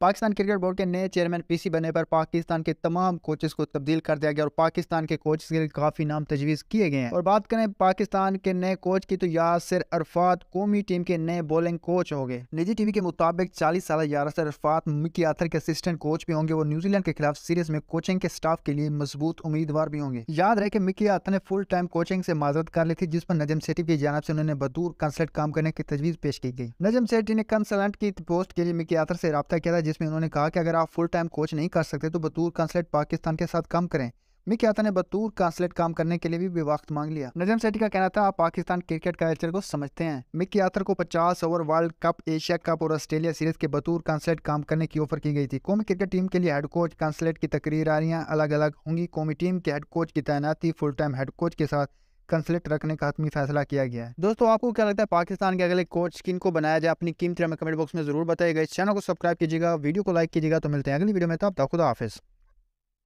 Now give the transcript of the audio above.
Pakistan cricket board के नए chairman PC बनने पर पाकिस्तान के तमाम कोचेस को तब्दील कर दिया गया और पाकिस्तान के कोचेस के लिए काफ़ी नाम तजवीज़ किए गए हैं और बात करें पाकिस्तान के नए कोच की तो यासिर अरफात कौमी टीम के नए बॉलिंग कोच हो गए निजी टीवी के मुताबिक चालीस साल यासर अरफात मिकी आथर के असिस्टेंट कोच भी होंगे और न्यूजीलैंड के खिलाफ सीरीज में कोचिंग के स्टाफ के लिए मजबूत उम्मीदवार भी होंगे याद रहे की मिकी आथर ने फुल टाइम कोचिंग से माजरत कर ली थी जिस पर नजम सेठी की जानब से उन्होंने बतूर कंसल्ट काम करने की तजवीज़ पेश की गई नजम सेठी ने कंसल्ट की पोस्ट के लिए मिकी आथर से रबा किया था जिसमें उन्होंने कहा कि अगर आप फुल टाइम कोच नहीं कर सकते तो बतूर कंसलेट पाकिस्तान के साथ काम करें मिक याता ने बतूर कंसलेट काम करने के लिए भी वक्त मांग लिया नजम सेठी का कहना था आप पाकिस्तान क्रिकेट कल्चर को समझते हैं मिक यात्र को 50 over world cup Asia cup और ऑस्ट्रेलिया सीरीज के बतूर कंसलेट काम करने की ऑफर की गई थी कौमी क्रिकेट टीम के लिए हेड कोच कंसलेट की तकरीर आ तकरीरियाँ अलग अलग होंगी कौमी टीम के हेड कोच की तैनाती फुल टाइम हेड कोच के साथ कंसलेट रखने का हतमी फैसला किया गया है दोस्तों आपको क्या लगता है पाकिस्तान के अगले कोच किन को बनाया जाए अपनी कीमती हमें कमेंट बॉक्स में जरूर बताएगा इस चैनल को सब्सक्राइब कीजिएगा वीडियो को लाइक कीजिएगा तो मिलते हैं अगली वीडियो में तो आप खुदा हाफिज़